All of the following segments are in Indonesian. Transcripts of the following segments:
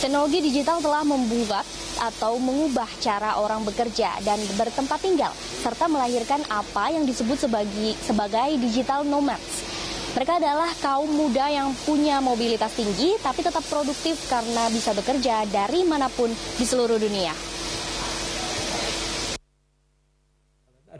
Teknologi digital telah membuat atau mengubah cara orang bekerja dan bertempat tinggal, serta melahirkan apa yang disebut sebagai, sebagai digital nomads. Mereka adalah kaum muda yang punya mobilitas tinggi tapi tetap produktif karena bisa bekerja dari manapun di seluruh dunia.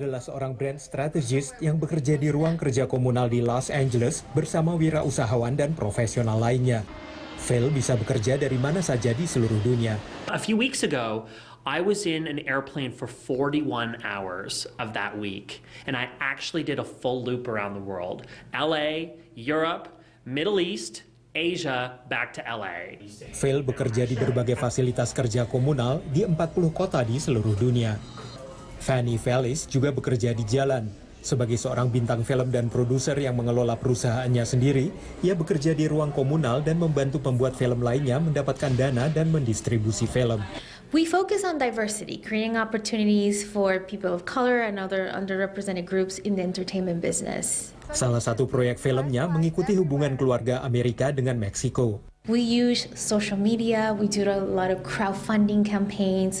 adalah seorang brand strategis yang bekerja di ruang kerja komunal di Los Angeles bersama wirausahawan dan profesional lainnya. Phil bisa bekerja dari mana saja di seluruh dunia. A few weeks ago, I was in an airplane for 41 hours of that week, and I actually did a full loop around the world. LA, Europe, Middle East, Asia back to LA. Phil bekerja di berbagai fasilitas kerja komunal di 40 kota di seluruh dunia. Fanny Felis juga bekerja di jalan, sebagai seorang bintang film dan produser yang mengelola perusahaannya sendiri, ia bekerja di ruang komunal dan membantu pembuat film lainnya mendapatkan dana dan mendistribusi film. We focus on diversity, creating opportunities for people of color and other underrepresented groups in the entertainment business. Salah satu proyek filmnya mengikuti hubungan keluarga Amerika dengan Meksiko. We use social media, we do a lot of crowdfunding campaigns.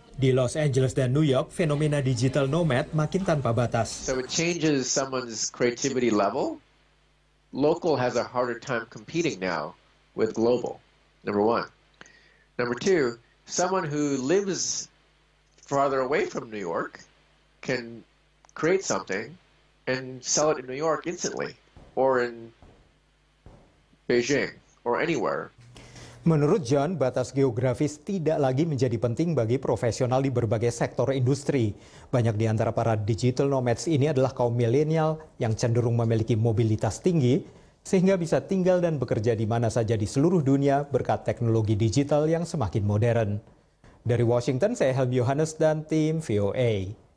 Di Los Angeles dan New York, fenomena digital nomad makin tanpa batas. So it changes someone's creativity level. Local has a harder time competing now with global. Number one. Number two, someone who lives farther away from New York can create something and sell it in New York instantly or in Beijing or anywhere. Menurut John, batas geografis tidak lagi menjadi penting bagi profesional di berbagai sektor industri. Banyak di antara para digital nomads ini adalah kaum milenial yang cenderung memiliki mobilitas tinggi, sehingga bisa tinggal dan bekerja di mana saja di seluruh dunia berkat teknologi digital yang semakin modern. Dari Washington, saya Helm Yohanes dan tim VOA.